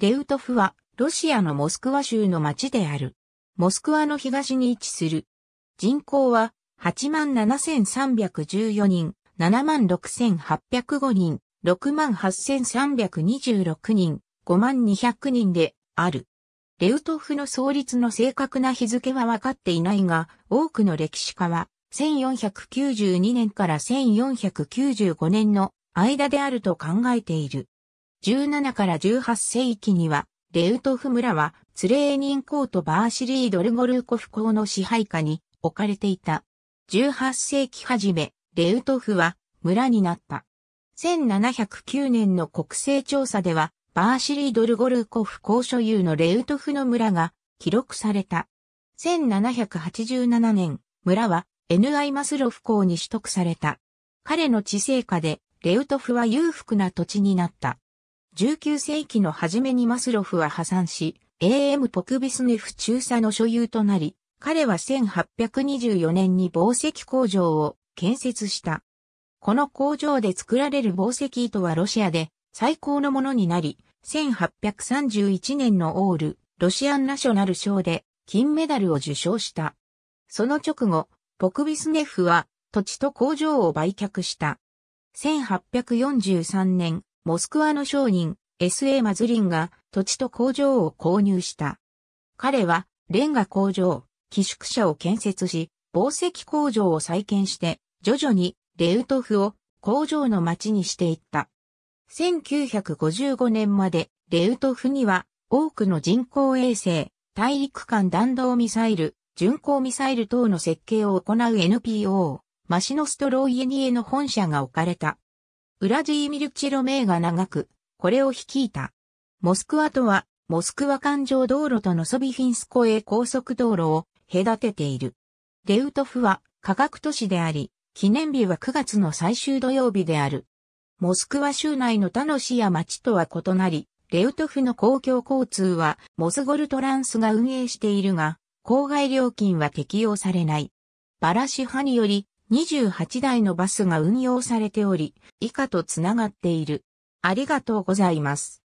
レウトフは、ロシアのモスクワ州の町である。モスクワの東に位置する。人口は、87,314人、76,805人、68,326人、5,200人で、ある。レウトフの創立の正確な日付は分かっていないが、多くの歴史家は、1492年から1495年の間であると考えている。17から18世紀には、レウトフ村は、ツレーニンーとバーシリー・ドルゴルーコフ公の支配下に置かれていた。18世紀初め、レウトフは村になった。1709年の国勢調査では、バーシリー・ドルゴルーコフ公所有のレウトフの村が記録された。1787年、村は N.I. マスロフ公に取得された。彼の治世下で、レウトフは裕福な土地になった。19世紀の初めにマスロフは破産し、AM ポクビスネフ中佐の所有となり、彼は1824年に宝石工場を建設した。この工場で作られる宝石糸はロシアで最高のものになり、1831年のオール、ロシアンナショナル賞で金メダルを受賞した。その直後、ポクビスネフは土地と工場を売却した。1843年、モスクワの商人、S.A. マズリンが土地と工場を購入した。彼は、レンガ工場、寄宿舎を建設し、宝石工場を再建して、徐々にレウトフを工場の町にしていった。1955年までレウトフには多くの人工衛星、大陸間弾道ミサイル、巡航ミサイル等の設計を行う NPO、マシノストロイエニエの本社が置かれた。ウラジーミルチェロ名が長く、これを率いた。モスクワとは、モスクワ環状道路とノソビフィンスコへ高速道路を隔てている。デウトフは科学都市であり、記念日は9月の最終土曜日である。モスクワ州内の他の市や町とは異なり、レウトフの公共交通はモスゴルトランスが運営しているが、郊外料金は適用されない。バラシ派により28台のバスが運用されており、以下とつながっている。ありがとうございます。